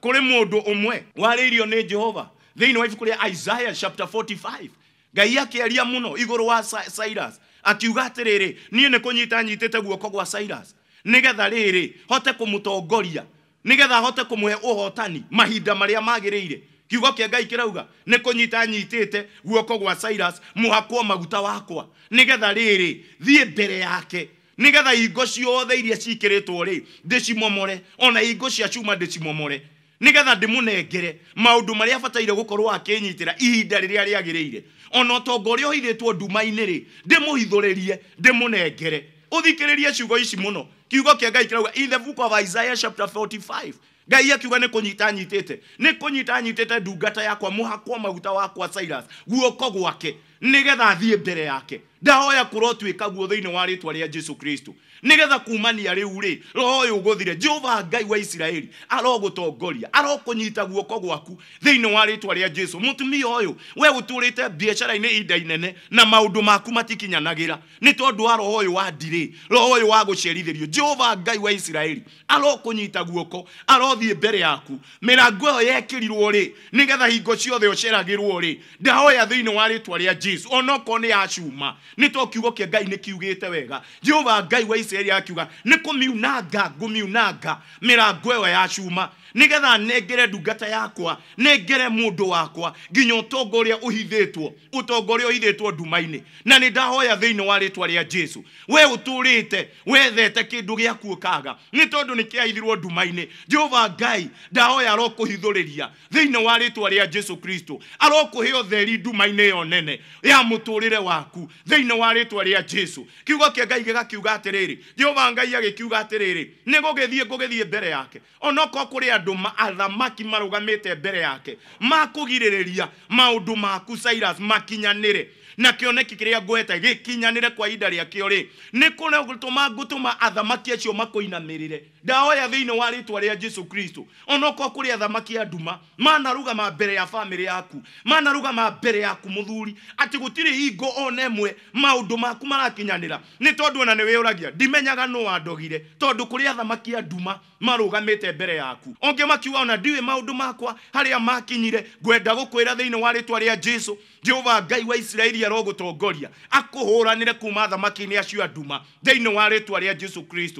kuri mundu umwe waririo ni jehova thiini wa ibuku ria isaiah chapter 45 ngai akiaria muno iguru wa cyrus akiuga atiriri nie ni kunyita nyitite guoko gwa cyrus nigetha riri hote kumutongoria nigetha hote kumuhe uhotani mahinda maria magiriire kiugo kia ngai kirauga ni kunyita nyitite guoko gwa cyrus muhakwo maguta wakwa nigetha riri thie mbere yake nigetha ingo ciothe iria cikiritwo ri ndicimomore ona ingo cia cuma ndicimomore nigetha ndimunengere maundu maria abataire gukorwo akinyitira ihinda riria riagiriire ona utonga uria uhithitwo nduma-ini ri ndimuhithuririe ndimunengere uthikiriria ciugo ici muno kiugo kia ngai kirauga in the book of isaiah chapter 45 ngai akiuga nä kå nyita anyitĩte nä kå nyita anyitĩte ndungata yakwa må hakwo maguta wakwa cyrus guoko gwake nigetha thie mbere yake ndahoya kurotwika guo thini wa ritwa ria Jesu Kristo nigetha kumania riu ri roho uyu guthire Jehova Ngai wa Isiraeli arogutongoria arokunyita ko gwaku thini wa ritwa ria Jesu mutumia uyu we uturite biacara ine ida inene na maundu maku matikinyanagira ni tondu wa roho uyu wa ndiri roho uyu wa gucerithĩrio Jehova Ngai wa Isiraeli arokunyita guoko arothie mbere yaku mirango iyo yekirirwo ri nigetha hingo ciothe uceragirwo ri ndahoya thini wa ritwa ria Jesu Jesu onoko nä yacuma nä to kiugo kä ngai nä kiugä te wega jehova ngai wa isiraeli akiuga nä kå miunanga ngå miunanga mä rango ä yo yacuma nigetha nengere ndungata yakwa nengere mundu wakwa nginya utonga uria uhithitwo utonga uria uhithitwo nduma na ni ndahoya thiini wa ritwa ria jesu we uturite wethete kindu giakuukaga ni tondu ni kiaithirwo nduma-ini jehova ngai ndahoya arokuhithuriria thiini wa ritwa ria jesu kristo arokuhe utheri nduma-ini iyo nene ya muturire waku thiini wa ritwa ria jesu kiugo kia ngai gigakiuga atiriri jehova ngai agikiuga atiriri ni gugithie ngugithie mbere yake onokorwo kuri andå maathamaki marå gamä te mbere yake makå girä rä ria maå ndå maku cyrus makinyanä re na kioneki kiria ngweta gikinyanire kwa ihinda rĩakĩo rĩ nĩ gutuma gutuma athamaki acio makũinamĩrĩre ndahoya thini wa ritwa ria jesu kristo onoko kuri athamaki a nduma manarugama mbere ya family yaku mana manarugama mbere yaku muthuri ati gutiri hingo one mwe maũndũ maku marakinyanira ni tondu ona ni wiuragia dimenyaga no adogire tondu kuri athamaki a nduma marũgamĩte mbere yaku ongĩ makiuga ona diwe maũndũ makwa harĩa makinyire ngwenda gukwira thini wa ritwa ria jesu jehova ngai wa isiraeli ũgũtherwo gũtongoria akũhũranĩre kuma thamaki-inĩ acio anduma nduma thĩinĩ wa rĩtwa rĩa jesu kristo